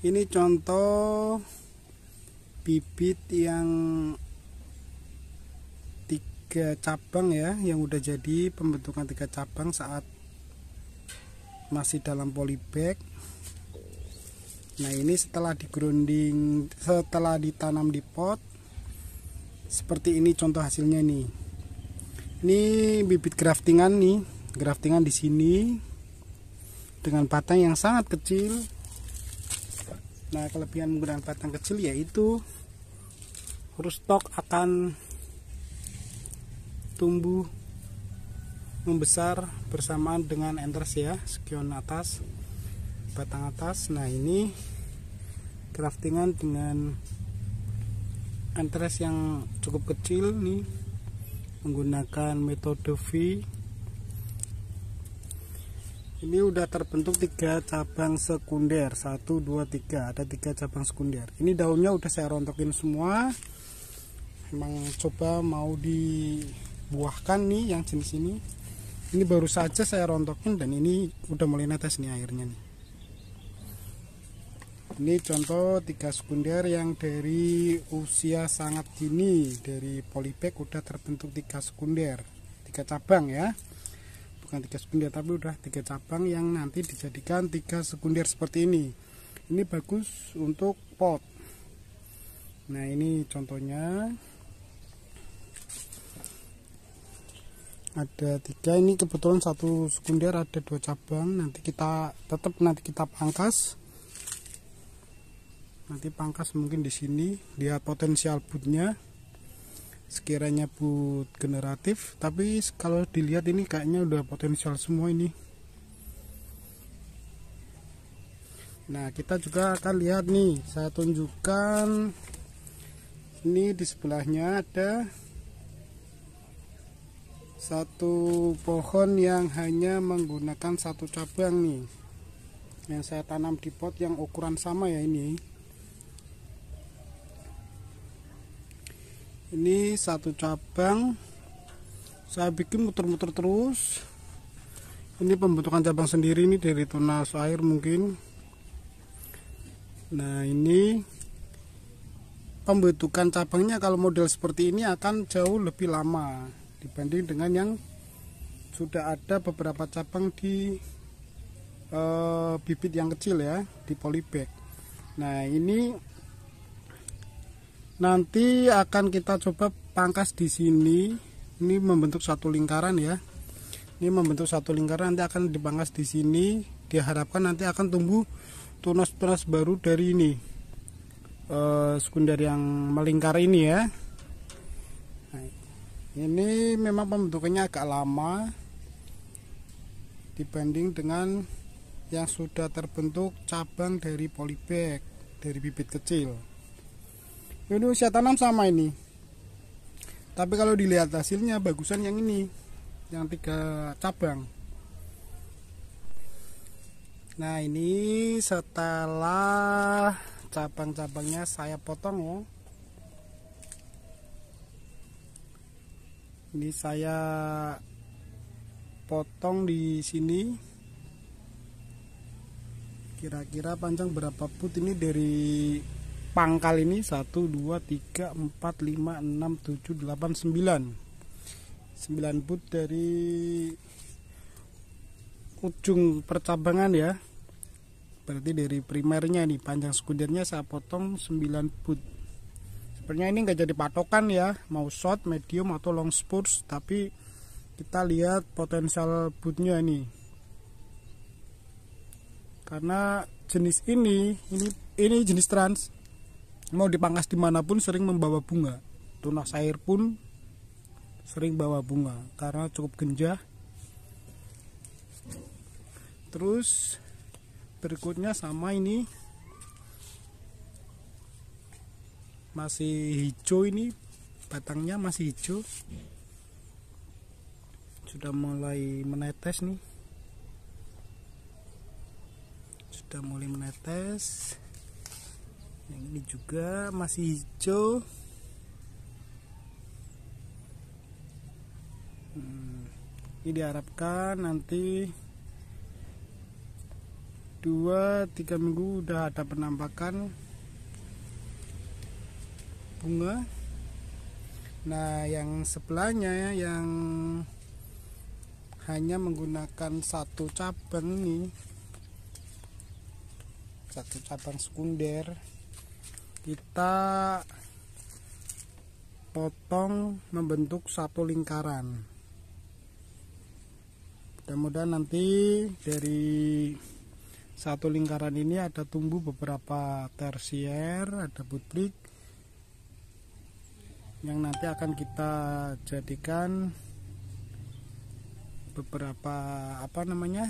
ini contoh bibit yang tiga cabang ya yang udah jadi pembentukan tiga cabang saat masih dalam polybag nah ini setelah grounding setelah ditanam di pot seperti ini contoh hasilnya nih ini bibit graftingan nih graftingan di sini dengan batang yang sangat kecil Nah, kelebihan menggunakan batang kecil yaitu rustok akan tumbuh membesar bersamaan dengan enters ya, sekion atas, batang atas. Nah, ini craftingan dengan entres yang cukup kecil nih menggunakan metode V ini udah terbentuk tiga cabang sekunder satu dua tiga ada tiga cabang sekunder ini daunnya udah saya rontokin semua emang coba mau dibuahkan nih yang jenis ini ini baru saja saya rontokin dan ini udah mulai netes nih airnya nih ini contoh tiga sekunder yang dari usia sangat dini dari polybag udah terbentuk tiga sekunder tiga cabang ya bukan tiga sekunder tapi udah tiga cabang yang nanti dijadikan tiga sekunder seperti ini ini bagus untuk pot nah ini contohnya ada tiga ini kebetulan satu sekunder ada dua cabang nanti kita tetap nanti kita pangkas nanti pangkas mungkin di sini lihat potensial bootnya sekiranya boot generatif tapi kalau dilihat ini kayaknya udah potensial semua ini nah kita juga akan lihat nih saya tunjukkan ini di sebelahnya ada satu pohon yang hanya menggunakan satu cabang nih yang saya tanam di pot yang ukuran sama ya ini ini satu cabang saya bikin muter-muter terus ini pembentukan cabang sendiri ini dari tunas air mungkin nah ini pembentukan cabangnya kalau model seperti ini akan jauh lebih lama dibanding dengan yang sudah ada beberapa cabang di e, bibit yang kecil ya di polybag nah ini nanti akan kita coba pangkas di sini ini membentuk satu lingkaran ya ini membentuk satu lingkaran nanti akan dipangkas di sini diharapkan nanti akan tumbuh tunas-tunas baru dari ini e, sekunder yang melingkar ini ya ini memang pembentukannya agak lama dibanding dengan yang sudah terbentuk cabang dari polybag dari bibit kecil ini usia tanam sama ini tapi kalau dilihat hasilnya bagusan yang ini yang tiga cabang nah ini setelah cabang-cabangnya saya potong ya ini saya potong di sini kira-kira panjang berapa put ini dari pangkal ini 1 2 3 4 5 6 7 8 9 9 put dari ujung percabangan ya berarti dari primernya nih panjang sekundernya saya potong 9 put sebenarnya ini nggak jadi patokan ya mau short medium atau long spurs tapi kita lihat potensial bootnya ini karena jenis ini ini ini jenis trans mau dipangkas dimanapun sering membawa bunga tunas air pun sering bawa bunga karena cukup genjah terus berikutnya sama ini masih hijau ini batangnya masih hijau sudah mulai menetes nih sudah mulai menetes yang ini juga masih hijau hmm, ini diharapkan nanti 2-3 minggu udah ada penampakan bunga nah yang sebelahnya yang hanya menggunakan satu cabang nih satu cabang sekunder kita potong membentuk satu lingkaran mudah-mudahan nanti dari satu lingkaran ini ada tumbuh beberapa tersier ada putrik yang nanti akan kita jadikan beberapa apa namanya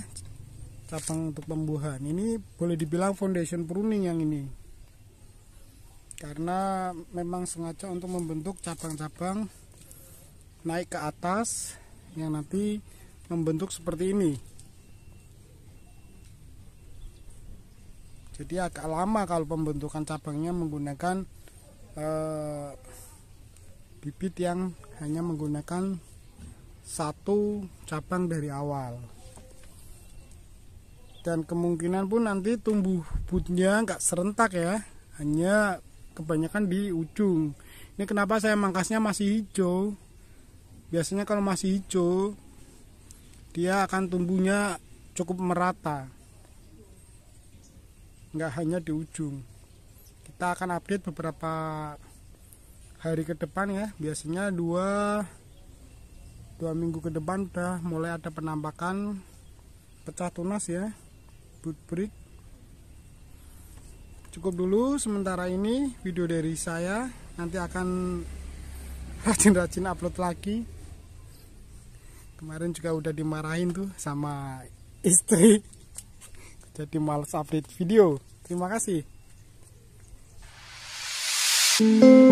cabang untuk pembuahan. ini boleh dibilang foundation pruning yang ini karena memang sengaja untuk membentuk cabang-cabang naik ke atas yang nanti membentuk seperti ini jadi agak lama kalau pembentukan cabangnya menggunakan eh, bibit yang hanya menggunakan satu cabang dari awal dan kemungkinan pun nanti tumbuh butnya nggak serentak ya hanya kebanyakan di ujung ini kenapa saya mangkasnya masih hijau biasanya kalau masih hijau dia akan tumbuhnya cukup merata nggak hanya di ujung kita akan update beberapa hari ke depan ya biasanya dua dua minggu ke depan udah mulai ada penampakan pecah tunas ya boot brick cukup dulu sementara ini video dari saya nanti akan rajin-rajin upload lagi kemarin juga udah dimarahin tuh sama istri jadi males update video terima kasih Thank you.